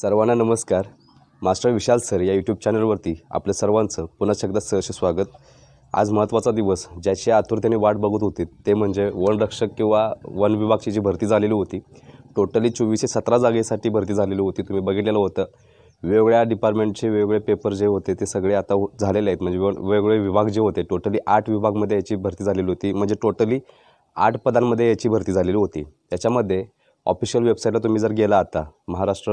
सर्वांना नमस्कार master Vishal sir या यूट्यूब चॅनलवरती आपलं सर्वांचं पुन्हा एकदा सहर्ष स्वागत आज महत्त्वाचा दिवस ज्याची आतुरतेने वाट बघत होती ते म्हणजे वनरक्षक किंवा वन विभागची जी भरती झालेली होती टोटली चोवीसशे सतरा जागेसाठी भरती झालेली होती तुम्ही बघितलेलं होतं वेगवेगळ्या डिपार्टमेंटचे वेगवेगळे पेपर जे होते ते सगळे आता हो, झालेले आहेत म्हणजे वेगवेगळे विभाग जे होते टोटली आठ विभागमध्ये याची भरती झालेली होती म्हणजे टोटली आठ पदांमध्ये याची भरती झालेली होती त्याच्यामध्ये ऑफिशियल वेबसाईटला तुम्ही जर गेला आता महाराष्ट्र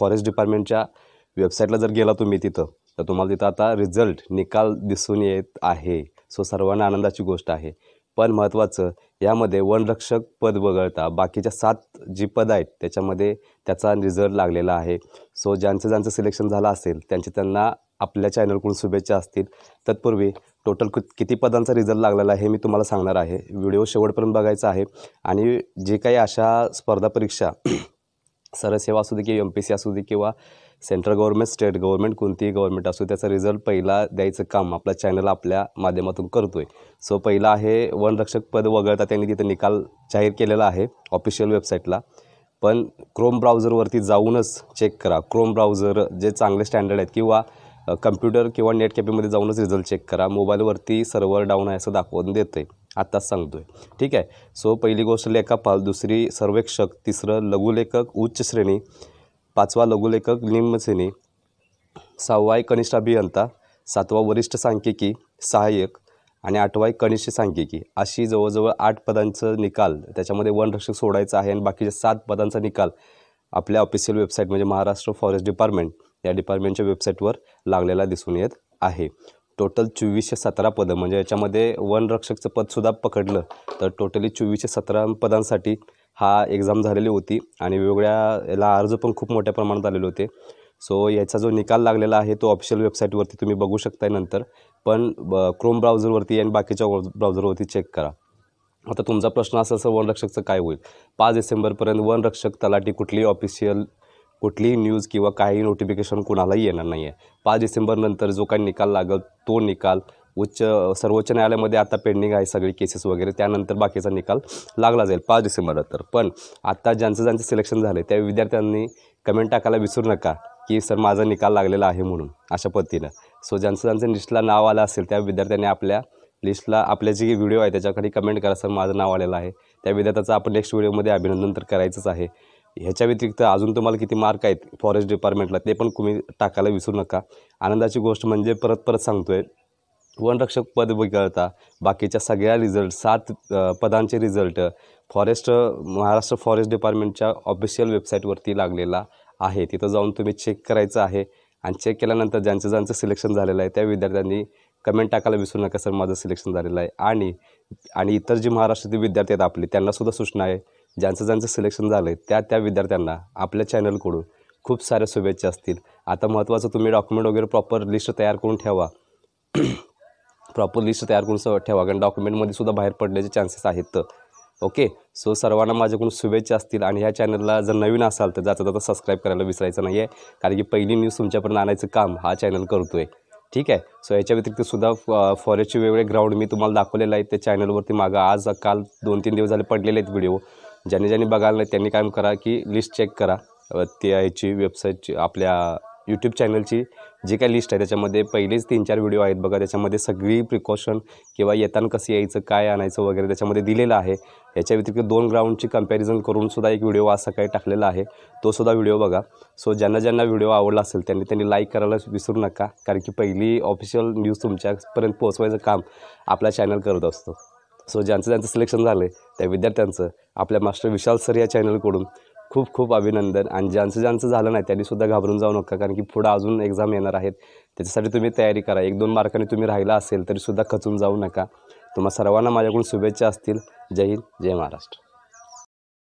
फॉरेस्ट डिपार्टमेंटच्या वेबसाईटला जर गेला तुम्ही तिथं तर तुम्हाला तिथं आता रिझल्ट निकाल दिसून येत आहे सो सर्वांना आनंदाची गोष्ट आहे पण महत्त्वाचं यामध्ये वनरक्षक पद वगळता बाकीच्या सात जी पद आहेत त्याच्यामध्ये त्याचा रिझल्ट लागलेला आहे सो ज्यांचं ज्यांचं सिलेक्शन झालं असेल त्यांचे त्यांना आपल्या चॅनलकडून शुभेच्छा असतील तत्पूर्वी टोटल कि किती पदांचा रिझल्ट लागलेला आहे मी तुम्हाला सांगणार आहे व्हिडिओ शेवटपर्यंत बघायचा आहे आणि जे काही अशा स्पर्धा परीक्षा सरसेवा असू दे की एम पी सी असू दे किंवा सेंट्रल गव्हर्मेंट स्टेट गव्हर्मेंट कोणतीही गव्हर्मेंट असू त्याचा रिझल्ट पहिला द्यायचं काम आपला चॅनल आपल्या माध्यमातून करतो आहे सो पहिला आहे वनरक्षक पद वगळता त्यांनी तिथे निकाल जाहीर केलेला आहे ऑफिशियल वेबसाईटला पण क्रोम ब्राउझरवरती जाऊनच चेक करा क्रोम ब्राउझर जे चांगले स्टँडर्ड आहेत किंवा कम्प्युटर किंवा नेट कॅफेमध्ये जाऊनच रिझल्ट चेक करा मोबाईलवरती सर्व्हर डाऊन आहे असं दाखवून देतं आहे आत्ताच सांगतो आहे ठीक आहे सो पहिली गोष्ट लेखापाल दुसरी सर्वेक्षक तिसरं लघुलेखक उच्च श्रेणी पाचवा लघुलेखक निम्न श्रेणी सहावा कनिष्ठ अभियंता सातवा वरिष्ठ सांख्यिकी सहाय्यक आणि आठवा कनिष्ठ सांख्यिकी अशी जवळजवळ आठ पदांचं निकाल त्याच्यामध्ये वनरक्षक सोडायचं आहे आणि बाकीच्या सात पदांचा निकाल आपल्या ऑफिशियल वेबसाईट म्हणजे महाराष्ट्र फॉरेस्ट डिपार्टमेंट या डिपार्टमेंटच्या वेबसाईटवर लागलेला दिसून येत आहे टोटल चोवीसशे सतरा पदं म्हणजे याच्यामध्ये वनरक्षकचं पदसुद्धा पकडलं तर टोटली चोवीसशे सतरा पदांसाठी हा एक्झाम झालेली होती आणि वेगवेगळ्या याला अर्ज पण खूप मोठ्या प्रमाणात आलेले होते सो याचा जो निकाल लागलेला आहे तो ऑफिशियल वेबसाईटवरती तुम्ही बघू शकताय नंतर पण क्रोम ब्राउझरवरती आणि बाकीच्या ब्राउझरवरती चेक करा आता तुमचा प्रश्न असा असं वनरक्षकचं काय होईल पाच डिसेंबरपर्यंत वनरक्षक तलाठी कुठली ऑफिशियल कुठलीही न्यूज किंवा काही नोटिफिकेशन कुणालाही येणार नाही आहे पाच डिसेंबरनंतर जो काही निकाल लागल तो निकाल उच्च सर्वोच्च न्यायालयामध्ये आता पेंडिंग आहे सगळे केसेस वगैरे त्यानंतर बाकीचा निकाल लागला जाईल पाच तर पण आत्ता ज्यांचं ज्यांचं सिलेक्शन झालं त्या विद्यार्थ्यांनी कमेंट टाकायला विसरू नका की सर माझा निकाल लागलेला आहे म्हणून अशा पद्धतीनं सो ज्यांचं ज्यांचं लिस्टला नाव आलं असेल त्या विद्यार्थ्यांनी आपल्या लिस्टला आपल्या जे व्हिडिओ आहे त्याच्याकडे कमेंट करा सर माझं नाव आलेलं आहे त्या विद्यार्थ्याचं आपण नेक्स्ट व्हिडिओमध्ये अभिनंदन तर करायचंच आहे ह्याच्या व्यतिरिक्त अजून तुम्हाला किती मार्क आहेत फॉरेस्ट डिपार्टमेंटला ते पण तुम्ही टाकायला विसरू नका आनंदाची गोष्ट म्हणजे परत परत सांगतो आहे वनरक्षक पद वगळता बाकीच्या सगळ्या रिझल्ट सात पदांचे रिझल्ट फॉरेस्ट महाराष्ट्र फॉरेस्ट डिपार्टमेंटच्या ऑफिशियल वेबसाईटवरती लागलेला आहे तिथं जाऊन तुम्ही चेक करायचं आहे आणि चेक केल्यानंतर ज्यांचं ज्यांचं सिलेक्शन झालेलं आहे त्या विद्यार्थ्यांनी कमेंट टाकायला विसरू नका सर माझं सिलेक्शन झालेलं आहे आणि आणि इतर जे महाराष्ट्रातील विद्यार्थी आहेत आपले त्यांनासुद्धा सूचना आहे ज्यांचं ज्यांचं सिलेक्शन झालं आहे त्या त्या विद्यार्थ्यांना आपल्या चॅनलकडून खूप साऱ्या शुभेच्छा असतील आता महत्त्वाचं तुम्ही डॉक्युमेंट वगैरे प्रॉपर लिस्ट तयार करून ठेवा प्रॉपर लिस्ट तयार करून ठेवा कारण डॉक्युमेंटमध्ये सुद्धा बाहेर पडण्याचे चान्सेस आहेत तर ओके सो सर्वांना माझ्याकडून शुभेच्छा असतील आणि ह्या चॅनलला जर नवीन असाल तर जाता जाता सबस्क्राईब करायला विसरायचं नाही आहे कारण की पहिली न्यूज तुमच्यापर्यंत आणायचं काम हा चॅनल करतो आहे ठीक आहे सो याच्या व्यतिरिक्त सुद्धा फॉरेस्टचे वेगवेगळे ग्राउंड मी तुम्हाला दाखवलेलं आहे त्या चॅनलवरती मागं आज काल दोन तीन दिवस झाले पडलेले आहेत व्हिडिओ ज्यांनी ज्यांनी बघायला नाही त्यांनी काम करा की लिस्ट चेक करा त्या ह्याची वेबसाईटची आपल्या यूट्यूब चॅनलची जी काही लिस्ट आहे त्याच्यामध्ये पहिलेच तीन चार व्हिडिओ आहेत बघा त्याच्यामध्ये सगळी प्रिकॉशन किंवा येताना कसं यायचं काय आणायचं वगैरे त्याच्यामध्ये दिलेलं आहे याच्या व्यतिरिक्त दोन ग्राउंडची कम्पॅरिझन करून सुद्धा एक व्हिडिओ असा काही टाकलेला आहे तो सुद्धा व्हिडिओ बघा सो ज्यांना ज्यांना व्हिडिओ आवडला असेल त्यांनी त्यांनी लाईक करायला विसरू नका कारण की पहिली ऑफिशियल न्यूज तुमच्यापर्यंत पोहोचवायचं काम आपला चॅनल करत असतो सो ज्यांचं ज्यांचं सिलेक्शन झालं आहे त्या विद्यार्थ्यांचं आपल्या मास्टर विशाल सर या चॅनलकडून खूप खूप अभिनंदन आणि ज्यांचं ज्यांचं झालं नाही त्यांनीसुद्धा घाबरून जाऊ नका कारण की पुढं अजून एक्झाम येणार आहेत त्याच्यासाठी तुम्ही तयारी करा एक दोन मार्काने तुम्ही राहिला असेल तरीसुद्धा खचून जाऊ नका तुम्हा सर्वांना माझ्याकडून शुभेच्छा असतील जय हिंद जय महाराष्ट्र